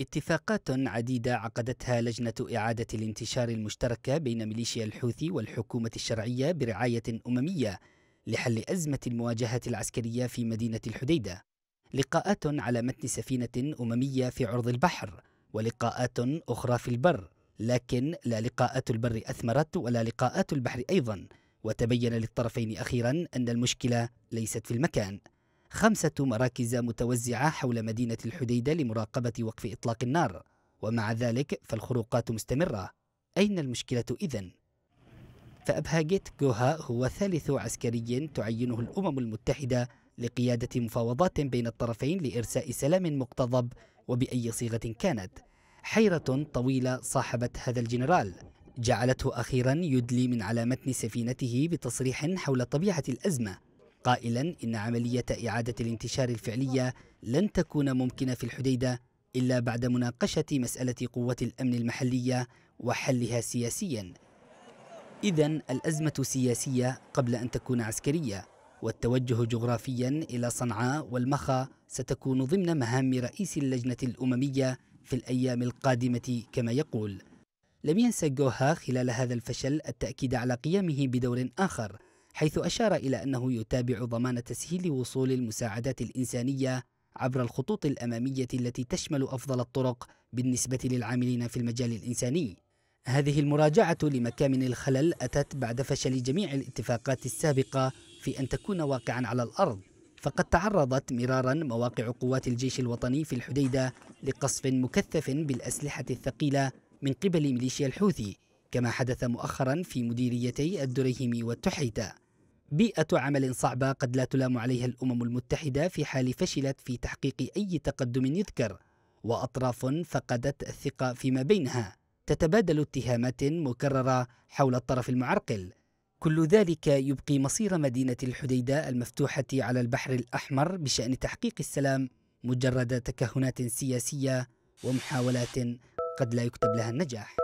اتفاقات عديدة عقدتها لجنة إعادة الانتشار المشتركة بين ميليشيا الحوثي والحكومة الشرعية برعاية أممية لحل أزمة المواجهة العسكرية في مدينة الحديدة لقاءات على متن سفينة أممية في عرض البحر ولقاءات أخرى في البر لكن لا لقاءات البر أثمرت ولا لقاءات البحر أيضا وتبين للطرفين أخيرا أن المشكلة ليست في المكان خمسة مراكز متوزعة حول مدينة الحديدة لمراقبة وقف إطلاق النار ومع ذلك فالخروقات مستمرة أين المشكلة إذن؟ فأبهاجيت جوها هو ثالث عسكري تعينه الأمم المتحدة لقيادة مفاوضات بين الطرفين لإرساء سلام مقتضب وبأي صيغة كانت حيرة طويلة صاحبت هذا الجنرال جعلته أخيرا يدلي من على متن سفينته بتصريح حول طبيعة الأزمة قائلا إن عملية إعادة الانتشار الفعلية لن تكون ممكنة في الحديدة إلا بعد مناقشة مسألة قوة الأمن المحلية وحلها سياسيا إذا الأزمة سياسية قبل أن تكون عسكرية والتوجه جغرافيا إلى صنعاء والمخا ستكون ضمن مهام رئيس اللجنة الأممية في الأيام القادمة كما يقول لم ينسى جوها خلال هذا الفشل التأكيد على قيامه بدور آخر حيث أشار إلى أنه يتابع ضمان تسهيل وصول المساعدات الإنسانية عبر الخطوط الأمامية التي تشمل أفضل الطرق بالنسبة للعاملين في المجال الإنساني. هذه المراجعة لمكامن الخلل أتت بعد فشل جميع الاتفاقات السابقة في أن تكون واقعا على الأرض فقد تعرضت مرارا مواقع قوات الجيش الوطني في الحديدة لقصف مكثف بالأسلحة الثقيلة من قبل ميليشيا الحوثي كما حدث مؤخرا في مديريتي الدريهمي والتحيتة بيئة عمل صعبة قد لا تلام عليها الأمم المتحدة في حال فشلت في تحقيق أي تقدم يذكر وأطراف فقدت الثقة فيما بينها تتبادل اتهامات مكررة حول الطرف المعرقل كل ذلك يبقي مصير مدينة الحديدة المفتوحة على البحر الأحمر بشأن تحقيق السلام مجرد تكهنات سياسية ومحاولات قد لا يكتب لها النجاح